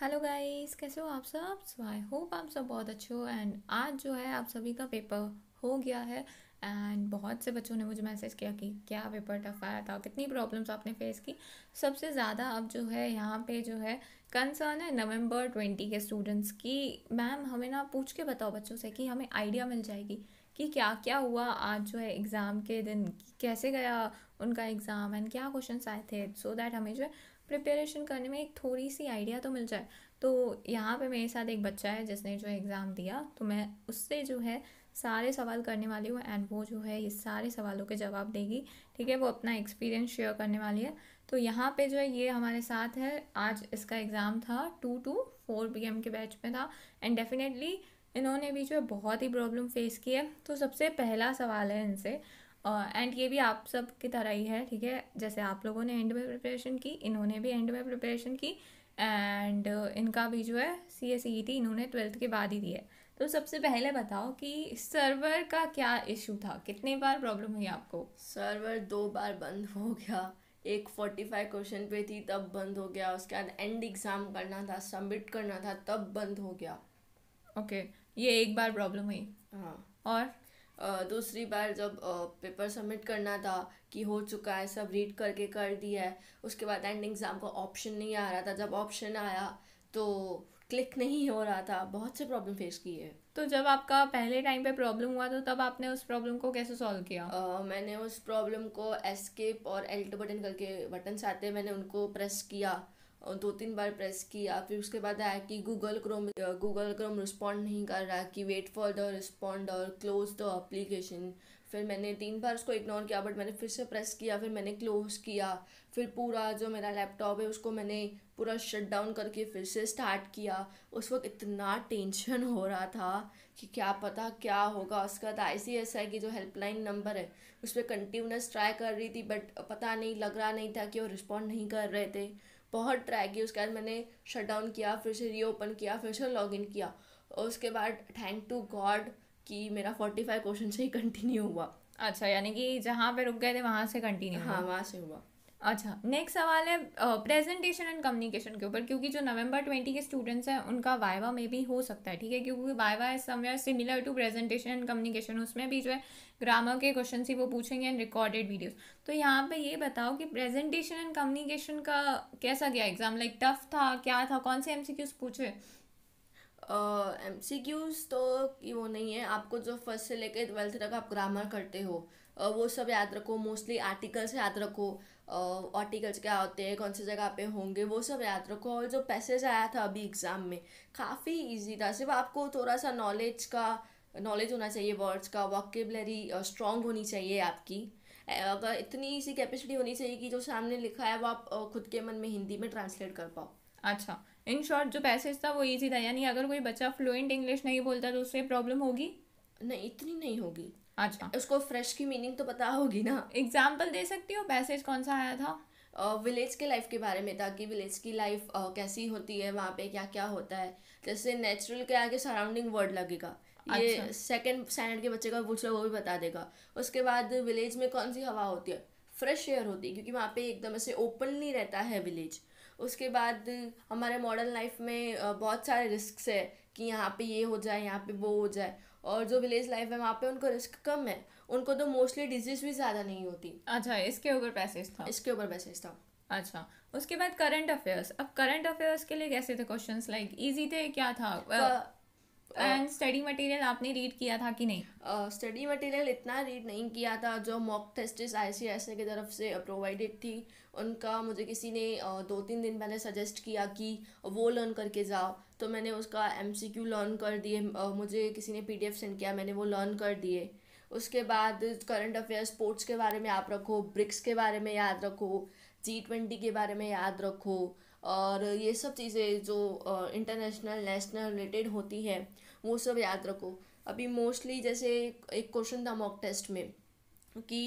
Hello guys कैसे हो आप सब सो आई होप आप सब बहुत अच्छे हो एंड आज जो है आप सभी का पेपर हो गया है एंड बहुत से बच्चों ने मुझे मैसेज किया कि क्या पेपर टफ आया था कितनी प्रॉब्लम्स आपने फेस की सबसे ज़्यादा अब जो है यहाँ पे जो है कंसर्न है नवंबर ट्वेंटी के स्टूडेंट्स की मैम हमें ना पूछ के बताओ बच्चों से कि हमें आइडिया मिल जाएगी कि क्या क्या हुआ आज जो है एग्ज़ाम के दिन कैसे गया उनका एग्ज़ाम एंड क्या क्वेश्चन आए थे सो दैट हमें जो है प्रिपेरेशन करने में एक थोड़ी सी आइडिया तो मिल जाए तो यहाँ पे मेरे साथ एक बच्चा है जिसने जो एग्ज़ाम दिया तो मैं उससे जो है सारे सवाल करने वाली हूँ एंड वो जो है ये सारे सवालों के जवाब देगी ठीक है वो अपना एक्सपीरियंस शेयर करने वाली है तो यहाँ पे जो है ये हमारे साथ है आज इसका एग्ज़ाम था टू टू फोर बी के बैच में था एंड डेफिनेटली इन्होंने भी जो है बहुत ही प्रॉब्लम फेस की है तो सबसे पहला सवाल है इनसे एंड ये भी आप सब की तरह ही है ठीक है जैसे आप लोगों ने एंड में प्रिपरेशन की इन्होंने भी एंड में प्रिपरेशन की एंड इनका भी जो है सी एस ई टी इन्होंने ट्वेल्थ के बाद ही दी है तो सबसे पहले बताओ कि सर्वर का क्या इशू था कितने बार प्रॉब्लम हुई आपको सर्वर दो बार बंद हो गया एक फोर्टी फाइव क्वेश्चन पे थी तब बंद हो गया उसके बाद एंड एग्ज़ाम करना था सबमिट करना था तब बंद हो गया ओके okay, ये एक बार प्रॉब्लम हुई हाँ और दूसरी बार जब पेपर सबमिट करना था कि हो चुका है सब रीड करके कर दिया है उसके बाद एंड एग्ज़ाम का ऑप्शन नहीं आ रहा था जब ऑप्शन आया तो क्लिक नहीं हो रहा था बहुत से प्रॉब्लम फेस की है तो जब आपका पहले टाइम पे प्रॉब्लम हुआ तो तब आपने उस प्रॉब्लम को कैसे सॉल्व किया uh, मैंने उस प्रॉब्लम को एस्केप और एल्ट बटन करके बटन आते मैंने उनको प्रेस किया दो तीन बार प्रेस किया फिर उसके बाद आया कि Google Chrome Google Chrome respond नहीं कर रहा कि वेट फॉर द रिस्पॉन्ड और क्लोज द अप्लीकेशन फिर मैंने तीन बार उसको इग्नोर किया बट मैंने फिर से प्रेस किया फिर मैंने क्लोज किया फिर पूरा जो मेरा लैपटॉप है उसको मैंने पूरा शट डाउन करके फिर से स्टार्ट किया उस वक्त इतना टेंशन हो रहा था कि क्या पता क्या होगा उसका तो ही ऐसा है कि जो हेल्पलाइन नंबर है उस पर कंटिन्यूस ट्राई कर रही थी बट पता नहीं लग रहा नहीं था कि वो रिस्पॉन्ड नहीं कर रहे थे बहुत ट्राई की उसके बाद मैंने शट डाउन किया फिर से रीओपन किया फिर से लॉग इन किया और उसके बाद थैंक टू गॉड कि मेरा फोर्टी फाइव क्वेश्चन से ही कंटिन्यू हुआ अच्छा यानी कि जहाँ पे रुक गए थे वहाँ से कंटिन्यू हाँ वहाँ से हुआ अच्छा नेक्स्ट सवाल है प्रेजेंटेशन एंड कम्युनिकेशन के ऊपर क्योंकि जो नवंबर ट्वेंटी के स्टूडेंट्स हैं उनका वाइवा में भी हो सकता है ठीक है क्योंकि viva is somewhere similar to presentation and communication उसमें भी जो है ग्रामर के क्वेश्चन ही वो पूछेंगे एंड रिकॉर्डेड वीडियोज़ तो यहाँ पे ये बताओ कि प्रेजेंटेशन एंड कम्युनिकेशन का कैसा गया एग्जाम लाइक टफ था क्या था कौन से एम पूछे एम सी क्यूज़ तो वो नहीं है आपको जो फर्स्ट से लेकर ट्वेल्थ तक आप ग्रामर करते हो uh, वो सब याद रखो मोस्टली आर्टिकल्स याद रखो आर्टिकल्स क्या होते हैं कौन सी जगह पे होंगे वो सब याद रखो और जो पैसेज आया था अभी एग्ज़ाम में काफ़ी इजी था सिर्फ आपको थोड़ा सा नॉलेज का नॉलेज होना चाहिए वर्ड्स का वॉकेबलरी स्ट्रॉन्ग होनी चाहिए आपकी अगर इतनी सी कैपेसिटी होनी चाहिए कि जो सामने लिखा है वो आप खुद के मन में हिंदी में ट्रांसलेट कर पाओ अच्छा इन शॉर्ट जो पैसेज था वो ईजी था यानी अगर कोई बच्चा फ्लुएंट इंग्लिश नहीं बोलता तो उससे प्रॉब्लम होगी नहीं इतनी नहीं होगी अच्छा उसको फ्रेश की मीनिंग तो पता होगी ना एग्जाम्पल दे सकती हो मैसेज कौन सा आया था विलेज के लाइफ के बारे में था कि विलेज की लाइफ कैसी होती है वहाँ पे क्या क्या होता है जैसे नेचुरल के आगे सराउंडिंग वर्ड लगेगा ये सेकेंड अच्छा। स्टैंडर्ड के बच्चे का पूछ वो भी बता देगा उसके बाद विलेज में कौन सी हवा होती है फ्रेश एयर होती है क्योंकि वहाँ पे एकदम ऐसे ओपनली रहता है विलेज उसके बाद हमारे मॉडर्न लाइफ में बहुत सारे रिस्क है कि यहाँ पे ये हो जाए यहाँ पे वो हो जाए और जो विलेज लाइफ है वहाँ पे उनको रिस्क कम है उनको तो मोस्टली डिजीज भी ज़्यादा नहीं होती अच्छा इसके ऊपर पैसेज था इसके ऊपर पैसेज था अच्छा उसके बाद करंट अफेयर्स अब करंट अफेयर्स के लिए कैसे थे क्वेश्चंस लाइक इजी थे क्या था एंड स्टडी मटेरियल आपने रीड किया था कि नहीं स्टडी uh, मटेरियल इतना रीड नहीं किया था जो mock test I C S की तरफ से प्रोवाइडेड थी उनका मुझे किसी ने uh, दो तीन दिन पहले सजेस्ट किया कि वो लर्न करके जाओ तो मैंने उसका एम सी क्यू लर्न कर दिए uh, मुझे किसी ने पी डी एफ सेंड किया मैंने वो लर्न कर दिए उसके बाद करंट अफेयर स्पोर्ट्स के बारे में याद रखो ब्रिक्स के बारे में याद रखो जी ट्वेंटी के बारे में याद रखो और ये सब चीज़ें जो इंटरनेशनल नेशनल रिलेटेड होती है वो सब याद रखो अभी मोस्टली जैसे एक क्वेश्चन था मॉक टेस्ट में कि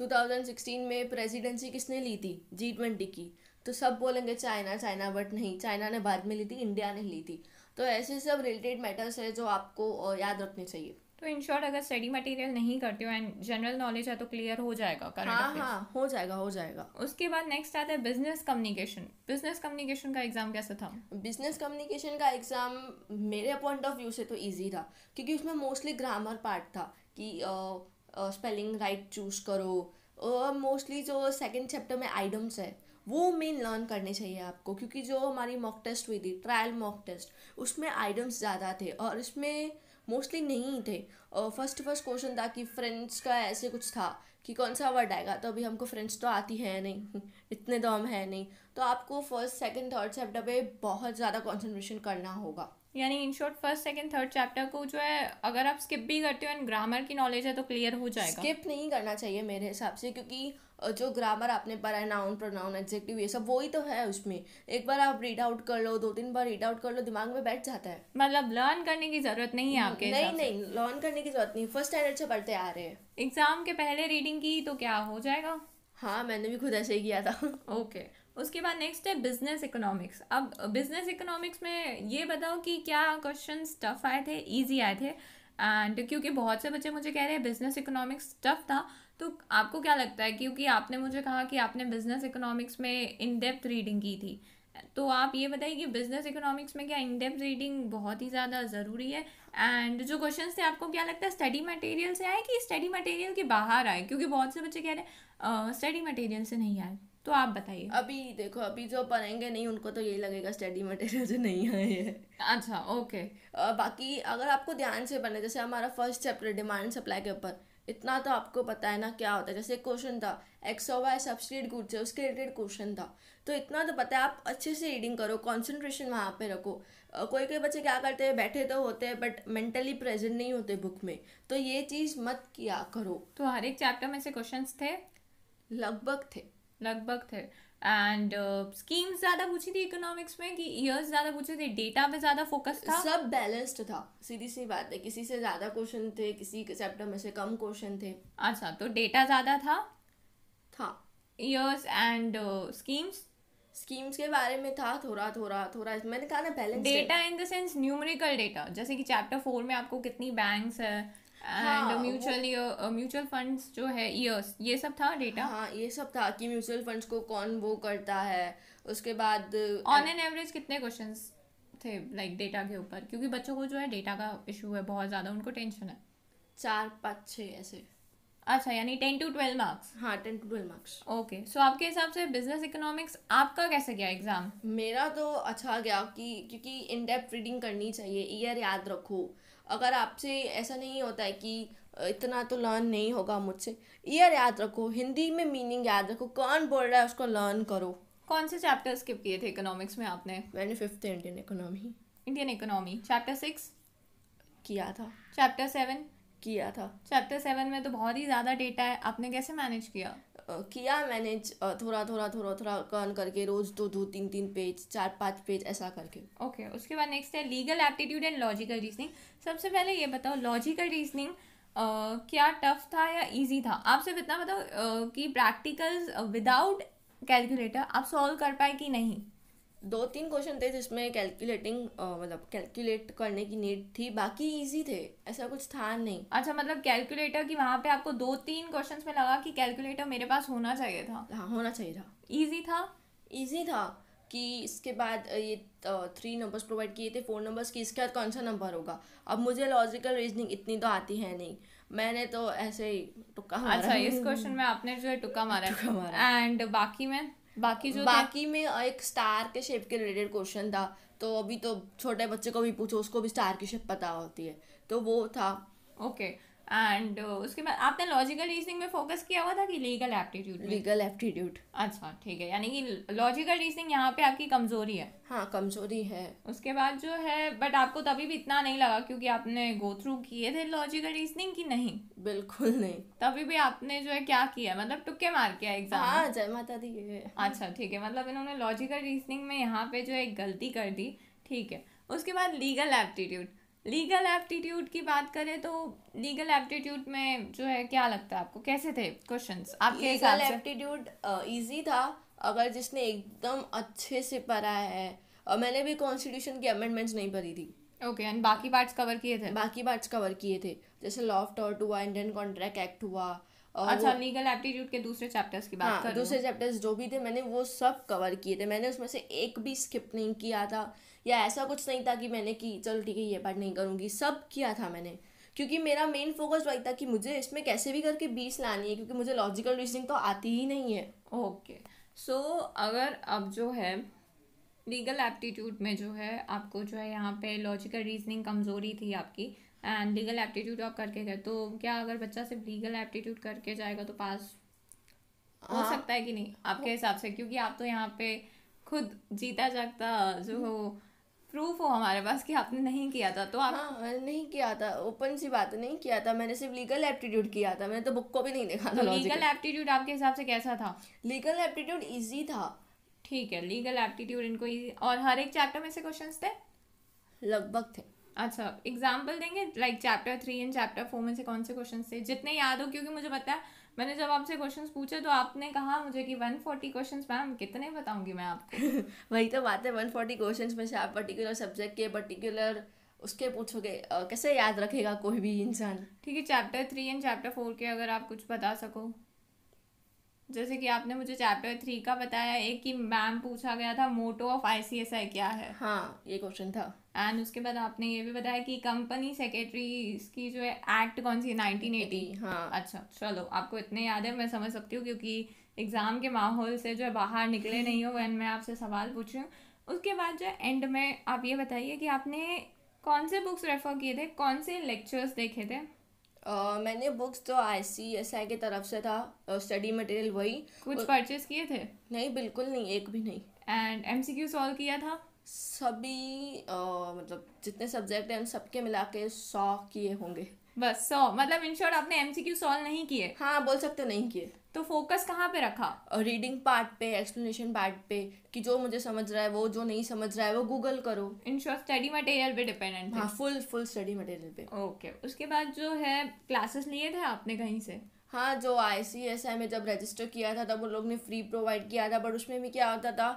2016 में प्रेसिडेंसी किसने ली थी जी ट्वेंटी की तो सब बोलेंगे चाइना चाइना बट नहीं चाइना ने बाद में ली थी इंडिया ने ली थी तो ऐसे सब रिलेटेड मैटर्स है जो आपको याद रखने चाहिए तो इन शॉर्ट अगर स्टडी मटेरियल नहीं करते हो एंड जनरल नॉलेज है तो क्लियर हो जाएगा हाँ हाँ हो जाएगा हो जाएगा उसके बाद नेक्स्ट आता है बिजनेस कम्युनिकेशन बिजनेस कम्युनिकेशन का एग्जाम कैसा था बिजनेस कम्युनिकेशन का एग्जाम मेरे पॉइंट ऑफ व्यू से तो ईजी था क्योंकि उसमें मोस्टली ग्रामर पार्ट था कि स्पेलिंग राइट चूज करो और मोस्टली जो सेकेंड चैप्टर में आइडम्स है वो मेन लर्न करने चाहिए आपको क्योंकि जो हमारी मॉक टेस्ट हुई थी ट्रायल मॉक टेस्ट उसमें आइडम्स ज़्यादा थे और इसमें मोस्टली नहीं थे फर्स्ट फर्स्ट क्वेश्चन था कि फ्रेंड्स का ऐसे कुछ था कि कौन सा वर्ड आएगा तो अभी हमको फ्रेंड्स तो आती है नहीं इतने तो हम है नहीं तो आपको फर्स्ट सेकंड थर्ड चैप्टर पे बहुत ज़्यादा कॉन्सेंट्रेशन करना होगा यानी in short first second third chapter को जो है अगर आप स्किप भी करते हो एंड ग्रामर की नॉलेज है तो क्लियर हो जाएगा स्किप नहीं करना चाहिए मेरे हिसाब से क्योंकि जो ग्रामर आपने पढ़ा है नाउन प्रोनाउन एग्जेक्टिव ये सब वही तो है उसमें एक बार आप रीड आउट कर लो दो तीन बार रीड आउट कर लो दिमाग में बैठ जाता है मतलब लर्न करने की जरूरत नहीं है हम्म, आपके नहीं नहीं लर्न करने की जरूरत नहीं फर्स्ट स्टैंडर्ड से पढ़ते आ रहे हैं एग्जाम के पहले रीडिंग की तो क्या हो जाएगा हाँ मैंने भी खुद ऐसे ही किया था ओके okay. उसके बाद नेक्स्ट है बिजनेस इकोनॉमिक्स अब बिजनेस इकोनॉमिक्स में ये बताओ कि क्या क्वेश्चन टफ आए थे ईजी आए थे एंड क्योंकि बहुत से बच्चे मुझे कह रहे हैं बिजनेस इकोनॉमिक्स टफ था तो आपको क्या लगता है क्योंकि आपने मुझे कहा कि आपने बिजनेस इकोनॉमिक्स में इन डेप्थ रीडिंग की थी तो आप ये बताइए कि बिजनेस इकोनॉमिक्स में क्या इनडेप्थ रीडिंग बहुत ही ज़्यादा ज़रूरी है एंड जो क्वेश्चन थे आपको क्या लगता है स्टडी मटेरियल से आए कि स्टडी मटेरियल के बाहर आए क्योंकि बहुत से बच्चे कह रहे हैं स्टडी मटेरियल से नहीं आए तो आप बताइए अभी देखो अभी जो पढ़ेंगे नहीं उनको तो यही लगेगा स्टडी मटेरियल से नहीं आए हैं अच्छा ओके बाकी अगर आपको ध्यान से पढ़ना जैसे हमारा फर्स्ट चैप्टर डिमांड सप्लाई के ऊपर इतना तो आपको पता है ना क्या होता है जैसे क्वेश्चन था एक्स और वाई सब्सिट्यूट गुड्स है उसके रिलेटेड क्वेश्चन था तो इतना तो पता है आप अच्छे से रीडिंग करो कॉन्सेंट्रेशन वहाँ पे रखो कोई कोई बच्चे क्या करते हैं बैठे तो होते हैं बट मेंटली प्रेजेंट नहीं होते बुक में तो ये चीज़ मत किया करो तो हर एक चैप्टर में से क्वेश्चन थे लगभग थे लगभग थे एंड स्कीम्स ज़्यादा पूछी थी इकोनॉमिक्स में कि ईयर्स ज़्यादा पूछे थे डेटा पे ज़्यादा फोकस था सब बैलेंस्ड था सीधी सी बात है किसी से ज़्यादा क्वेश्चन थे किसी के चैप्टर में से कम क्वेश्चन थे अच्छा तो डेटा ज़्यादा था था ईयर्स एंड स्कीम्स स्कीम्स के बारे में था थोड़ा थोड़ा थोड़ा मैंने कहा ना balance data in the sense numerical data जैसे कि चैप्टर फोर में आपको कितनी बैंक्स है एंड म्यूचुअल म्यूचुअल फंड्स जो है ईयर्स ये सब था डेटा हाँ ये सब था कि म्यूचुअल फंड्स को कौन वो करता है उसके बाद ऑन एन एवरेज कितने क्वेश्चन थे लाइक like, डेटा के ऊपर क्योंकि बच्चों को जो है डेटा का इशू है बहुत ज़्यादा उनको टेंशन है चार पाँच छः ऐसे अच्छा यानी टेन टू ट्वेल्व मार्क्स हाँ ten to twelve marks okay so आपके हिसाब से बिजनेस इकोनॉमिक्स आपका कैसे गया एग्जाम मेरा तो अच्छा गया कि क्योंकि इन डेप्थ रीडिंग करनी चाहिए ईयर याद रखो अगर आपसे ऐसा नहीं होता है कि इतना तो लर्न नहीं होगा मुझसे ईयर याद रखो हिंदी में मीनिंग याद रखो कौन बोल रहा है उसको लर्न करो कौन से चैप्टर स्किप किए थे इकोनॉमिक्स में आपने मैंने fifth Indian economy Indian economy chapter six किया था चैप्टर सेवन किया था चैप्टर सेवन में तो बहुत ही ज़्यादा डेटा है आपने कैसे मैनेज किया किया मैनेज थोड़ा थोड़ा थोड़ा थोड़ा कर्न करके रोज दो दो तीन तीन पेज चार पाँच पेज ऐसा करके ओके okay, उसके बाद नेक्स्ट है legal aptitude and logical reasoning सबसे पहले ये बताओ लॉजिकल रीजनिंग क्या टफ था या इजी था आप सिर्फ इतना बताओ कि प्रैक्टिकल्स विदाउट कैलकुलेटर आप सॉल्व कर पाए कि नहीं दो तीन क्वेश्चन थे जिसमें कैलकुलेटिंग मतलब कैलकुलेट करने की नीड थी बाकी इजी थे ऐसा कुछ था नहीं अच्छा मतलब कैलकुलेटर की वहाँ पे आपको दो तीन क्वेश्चन में लगा कि कैलकुलेटर मेरे पास होना चाहिए था हाँ होना चाहिए था इजी था ईजी था कि इसके बाद ये थ्री नंबर्स प्रोवाइड किए थे फोर नंबर्स कि इसके बाद कौन सा नंबर होगा अब मुझे लॉजिकल रीजनिंग इतनी तो आती है नहीं मैंने तो ऐसे ही टुक्का मारा अच्छा इस क्वेश्चन में आपने जो है टुक्का मारा एंड बाकी में बाकी जो बाकी में एक स्टार के शेप के रिलेटेड क्वेश्चन था तो अभी तो छोटे बच्चे को भी पूछो उसको भी स्टार की शेप पता होती है तो वो था ओके okay. एंड uh, उसके बाद आपने लॉजिकल रीजनिंग में फोकस किया हुआ था कि लीगल एप्टीट्यूड लीगल एप्टीट्यूड अच्छा ठीक है यानी कि लॉजिकल रीजनिंग यहाँ पे आपकी कमजोरी है हाँ कमजोरी है उसके बाद जो है बट आपको तभी भी इतना नहीं लगा क्योंकि आपने गो थ्रू किए थे लॉजिकल रीजनिंग की नहीं बिल्कुल नहीं तभी भी आपने जो है क्या किया मतलब टुक्के मार किया एग्जाम हाँ जय माता दी अच्छा ठीक है मतलब इन्होंने लॉजिकल रीजनिंग में यहाँ पे जो है गलती कर दी ठीक है उसके बाद लीगल एप्टीट्यूड लीगल एप्टीट्यूड की बात करें तो लीगल एप्टीट्यूड में जो है क्या लगता है आपको कैसे थे क्वेश्चंस आपके लीगल एप्टीट्यूड इजी था अगर जिसने एकदम अच्छे से पढ़ा है और मैंने भी कॉन्स्टिट्यूशन की अमेंडमेंट्स नहीं पढ़ी थी ओके एंड बाकी पार्ट्स कवर किए थे बाकी पार्ट्स कवर किए थे जैसे लॉ ऑफ टॉर्ट हुआ इंडियन कॉन्ट्रैक्ट एक्ट हुआ अच्छा लीगल एप्टीट्यूड के दूसरे चैप्टर्स की बात हाँ, दूसरे चैप्टर्स जो भी थे मैंने वो सब कवर किए थे मैंने उसमें से एक भी स्किप नहीं किया था या ऐसा कुछ नहीं था कि मैंने कि चलो ठीक है ये पार्ट नहीं करूँगी सब किया था मैंने क्योंकि मेरा मेन फोकस वही था कि मुझे इसमें कैसे भी करके बीस लानी है क्योंकि मुझे लॉजिकल रीजनिंग तो आती ही नहीं है ओके सो so, अगर अब जो है लीगल एप्टीट्यूड में जो है आपको जो है यहाँ पे लॉजिकल रीजनिंग कमज़ोरी थी आपकी एंड लीगल एप्टीट्यूड आप करके गए तो क्या अगर बच्चा सिर्फ लीगल एप्टीट्यूड करके जाएगा तो पास हो हाँ। सकता है कि नहीं आपके हिसाब से क्योंकि आप तो यहाँ पे खुद जीता जागता जो हम्म। हो प्रूफ हो हमारे पास कि आपने नहीं किया था तो आप हाँ मैंने नहीं किया था ओपन सी बात नहीं किया था मैंने सिर्फ लीगल एप्टीट्यूड किया था मैंने तो बुक को भी नहीं देखा था लीगल तो एप्टीट्यूड आपके हिसाब से कैसा था लीगल एप्टीट्यूड ईजी था ठीक है लीगल एप्टीट्यूड इनको ईजी और हर एक चैप्टर में से क्वेश्चन थे लगभग थे अच्छा एग्जाम्पल देंगे like chapter three and chapter four में से कौन से क्वेश्चन थे जितने याद हो क्योंकि मुझे पता है मैंने जब आपसे क्वेश्चंस पूछे तो आपने कहा मुझे कि 140 क्वेश्चंस मैम कितने बताऊंगी मैं आपको वही तो बात है 140 क्वेश्चंस में से आप पर्टिकुलर सब्जेक्ट के पर्टिकुलर उसके पूछोगे कैसे याद रखेगा कोई भी इंसान ठीक है chapter three and chapter four के अगर आप कुछ बता सको जैसे कि आपने मुझे चैप्टर थ्री का बताया एक कि मैम पूछा गया था मोटो ऑफ आईसीएसआई क्या है हाँ ये क्वेश्चन था एंड उसके बाद आपने ये भी बताया कि कंपनी सेक्रेटरी की जो है एक्ट कौन सी नाइनटीन एटी हाँ अच्छा चलो आपको इतने याद है मैं समझ सकती हूँ क्योंकि एग्ज़ाम के माहौल से जो है बाहर निकले नहीं हो एंड मैं आपसे सवाल पूछ रही हूँ उसके बाद जो एंड में आप ये बताइए कि आपने कौन से बुक्स रेफर किए थे कौन से लेक्चर्स देखे थे Uh, मैंने बुक्स तो आई सी एस आई की तरफ से था स्टडी uh, मटेरियल वही कुछ परचेज किए थे नहीं बिल्कुल नहीं एक भी नहीं and M C Q solve किया था सभी uh, मतलब जितने सब्जेक्ट हैं उन सबके मिला के सौ किए होंगे बस सौ मतलब इन शॉर्ट आपने एमसीक्यू सॉल्व नहीं किए हाँ बोल सकते हो नहीं किए तो फोकस कहाँ पे रखा रीडिंग पार्ट पे एक्सप्लेनेशन पार्ट पे कि जो मुझे समझ रहा है वो जो नहीं समझ रहा है वो गूगल करो इन शॉर्ट स्टडी मटेरियल पे डिपेंडेंट हाँ फुल फुल स्टडी मटेरियल पे ओके उसके बाद जो है क्लासेस लिए थे आपने कहीं से हाँ जो आई सी एस आई में जब रजिस्टर किया था तब उन लोग ने फ्री प्रोवाइड किया था बट उसमें भी क्या होता था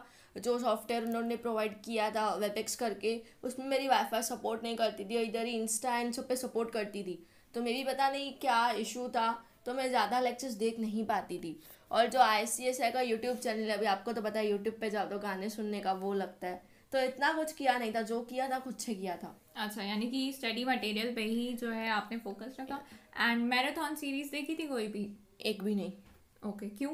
जो सॉफ्टवेयर उन्होंने प्रोवाइड किया था वेबेक्स करके उसमें मेरी वाईफाई सपोर्ट नहीं करती थी इधर ही इंस्टा एंड सब पे सपोर्ट करती थी तो मेरी पता नहीं क्या इशू था तो मैं ज़्यादा लेक्चर्स देख नहीं पाती थी और जो आई सी एस आई का यूट्यूब चैनल अभी आपको तो पता है यूट्यूब पर जाओ तो गाने सुनने का वो लगता है तो इतना कुछ किया नहीं था जो किया था खुद से किया था अच्छा यानी कि स्टडी मटेरियल पे ही जो है आपने फोकस रखा एंड मैराथन सीरीज देखी थी कोई भी एक भी नहीं ओके okay, क्यों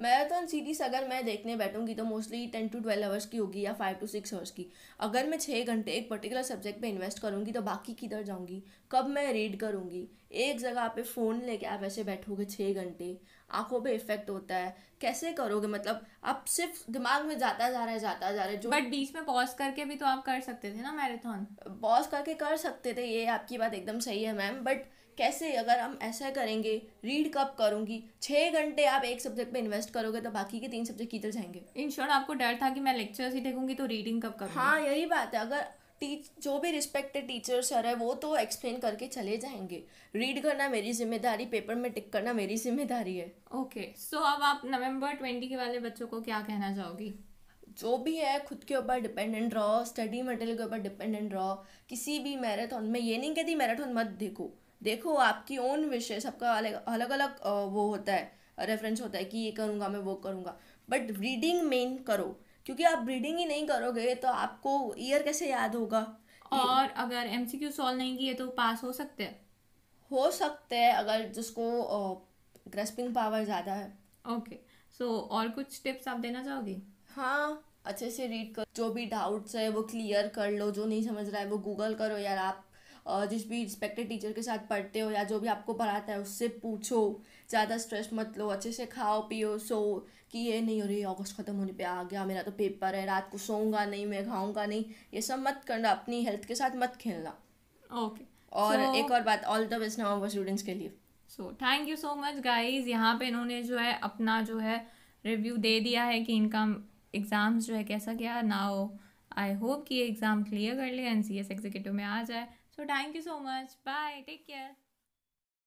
मैराथन सीरीज़ अगर मैं देखने बैठूंगी तो mostly ten to twelve hours की होगी या फाइव टू सिक्स आवर्स की अगर मैं छः घंटे एक पर्टिकुलर सब्जेक्ट पे इन्वेस्ट करूँगी तो बाकी किधर जाऊँगी कब मैं रीड करूँगी एक जगह पे फ़ोन लेके आप ऐसे बैठोगे छः घंटे आंखों पे इफेक्ट होता है कैसे करोगे मतलब आप सिर्फ दिमाग में जाता जा रहा है जाता जा रहा है जो बट बीच में पॉज करके भी तो आप कर सकते थे ना मैराथन पॉज करके कर सकते थे ये आपकी बात एकदम सही है मैम बट कैसे अगर हम ऐसा करेंगे रीड कब करूँगी छः घंटे आप एक सब्जेक्ट पे इन्वेस्ट करोगे तो बाकी के तीन सब्जेक्ट किधर जाएंगे इन शॉर्ट आपको डर था कि मैं लेक्चर्स ही देखूंगी तो रीडिंग कब करूँगी हाँ यही बात है अगर टीच जो भी रिस्पेक्टेड टीचर सर है वो तो एक्सप्लेन करके चले जाएंगे रीड करना मेरी जिम्मेदारी पेपर में टिक करना मेरी जिम्मेदारी है ओके सो अब आप नवंबर ट्वेंटी के वाले बच्चों को क्या कहना चाहोगी जो भी है खुद के ऊपर डिपेंडेंट रहो स्टडी मटेरियल के ऊपर डिपेंडेंट रहो किसी भी मैराथन में ये नहीं कहती मैराथन मत देखो देखो आपकी ओन विशेष आपका अलग अलग अलग वो होता है रेफरेंस होता है कि ये करूँगा मैं वो करूँगा बट रीडिंग मेन करो क्योंकि आप रीडिंग ही नहीं करोगे तो आपको ईयर कैसे याद होगा और अगर एम सी क्यू सॉल्व नहीं किए तो पास हो सकते हैं हो सकते हैं अगर जिसको ग्रेस्पिंग पावर ज़्यादा है ओके सो so, और कुछ टिप्स आप देना चाहोगी हाँ अच्छे से रीड करो जो भी डाउट्स है वो क्लियर कर लो जो नहीं समझ रहा है वो गूगल करो यार आप जिस भी रिस्पेक्टेड टीचर के साथ पढ़ते हो या जो भी आपको पढ़ाता है उससे पूछो ज़्यादा स्ट्रेस मत लो अच्छे से खाओ पियो सो कि ये नहीं हो रही अगस्त ख़त्म होने पे आ गया मेरा तो पेपर है रात को सोऊंगा नहीं मैं खाऊंगा नहीं ये सब मत करना अपनी हेल्थ के साथ मत खेलना ओके okay. और so, एक और बात all the best now students के लिए so thank you so much guys यहाँ पे इन्होंने जो है अपना जो है रिव्यू दे दिया है कि इनका एग्ज़ाम्स जो है कैसा क्या नाउ आई होप कि ये एग्ज़ाम क्लियर कर ले एन सी एस एग्जीक्यूटिव में आ जाए so thank you so much bye take care